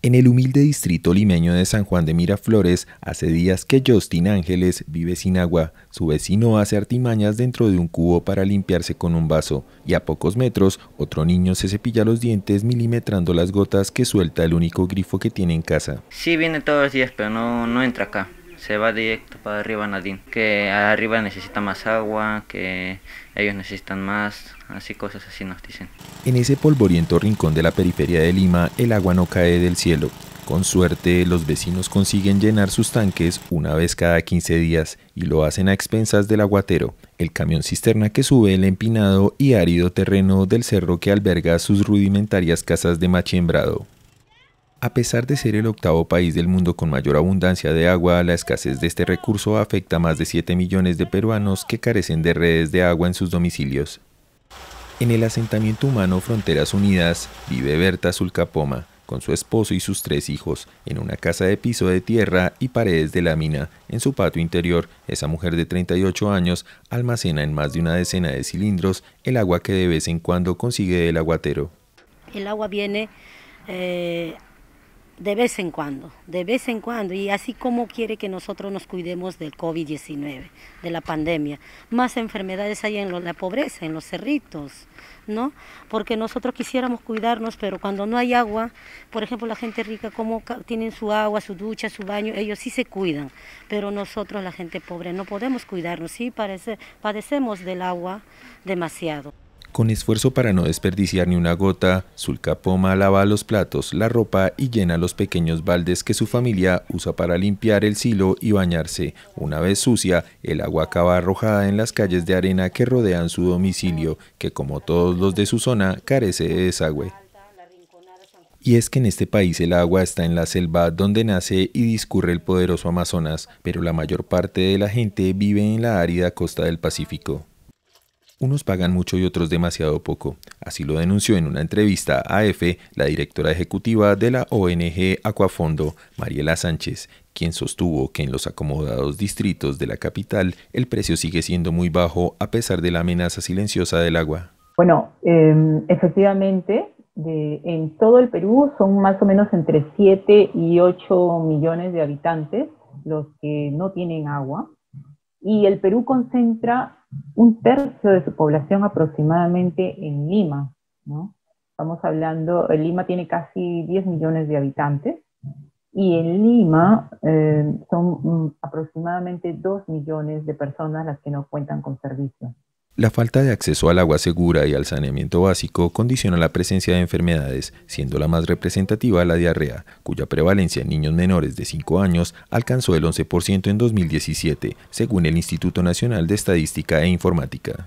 En el humilde distrito limeño de San Juan de Miraflores, hace días que Justin Ángeles vive sin agua. Su vecino hace artimañas dentro de un cubo para limpiarse con un vaso, y a pocos metros, otro niño se cepilla los dientes milimetrando las gotas que suelta el único grifo que tiene en casa. Sí, viene todos los días, pero no, no entra acá se va directo para arriba Nadine. Que arriba necesita más agua, que ellos necesitan más, así cosas así nos dicen. En ese polvoriento rincón de la periferia de Lima, el agua no cae del cielo. Con suerte, los vecinos consiguen llenar sus tanques una vez cada 15 días y lo hacen a expensas del aguatero, el camión cisterna que sube el empinado y árido terreno del cerro que alberga sus rudimentarias casas de machembrado. A pesar de ser el octavo país del mundo con mayor abundancia de agua, la escasez de este recurso afecta a más de 7 millones de peruanos que carecen de redes de agua en sus domicilios. En el asentamiento humano Fronteras Unidas vive Berta Zulcapoma, con su esposo y sus tres hijos, en una casa de piso de tierra y paredes de lámina. En su patio interior, esa mujer de 38 años almacena en más de una decena de cilindros el agua que de vez en cuando consigue el aguatero. El agua viene eh, de vez en cuando, de vez en cuando, y así como quiere que nosotros nos cuidemos del COVID-19, de la pandemia. Más enfermedades hay en la pobreza, en los cerritos, ¿no? Porque nosotros quisiéramos cuidarnos, pero cuando no hay agua, por ejemplo, la gente rica, como tienen su agua, su ducha, su baño, ellos sí se cuidan, pero nosotros, la gente pobre, no podemos cuidarnos, sí, padecemos del agua demasiado. Con esfuerzo para no desperdiciar ni una gota, Sulcapoma lava los platos, la ropa y llena los pequeños baldes que su familia usa para limpiar el silo y bañarse. Una vez sucia, el agua acaba arrojada en las calles de arena que rodean su domicilio, que como todos los de su zona carece de desagüe. Y es que en este país el agua está en la selva donde nace y discurre el poderoso Amazonas, pero la mayor parte de la gente vive en la árida costa del Pacífico. Unos pagan mucho y otros demasiado poco. Así lo denunció en una entrevista a EFE la directora ejecutiva de la ONG Acuafondo, Mariela Sánchez, quien sostuvo que en los acomodados distritos de la capital el precio sigue siendo muy bajo a pesar de la amenaza silenciosa del agua. Bueno, em, efectivamente, en todo el Perú son más o menos entre 7 y 8 millones de habitantes los que no tienen agua. Y el Perú concentra un tercio de su población aproximadamente en Lima, ¿no? Estamos hablando, eh, Lima tiene casi 10 millones de habitantes y en Lima eh, son mm, aproximadamente 2 millones de personas las que no cuentan con servicios. La falta de acceso al agua segura y al saneamiento básico condiciona la presencia de enfermedades, siendo la más representativa la diarrea, cuya prevalencia en niños menores de 5 años alcanzó el 11% en 2017, según el Instituto Nacional de Estadística e Informática.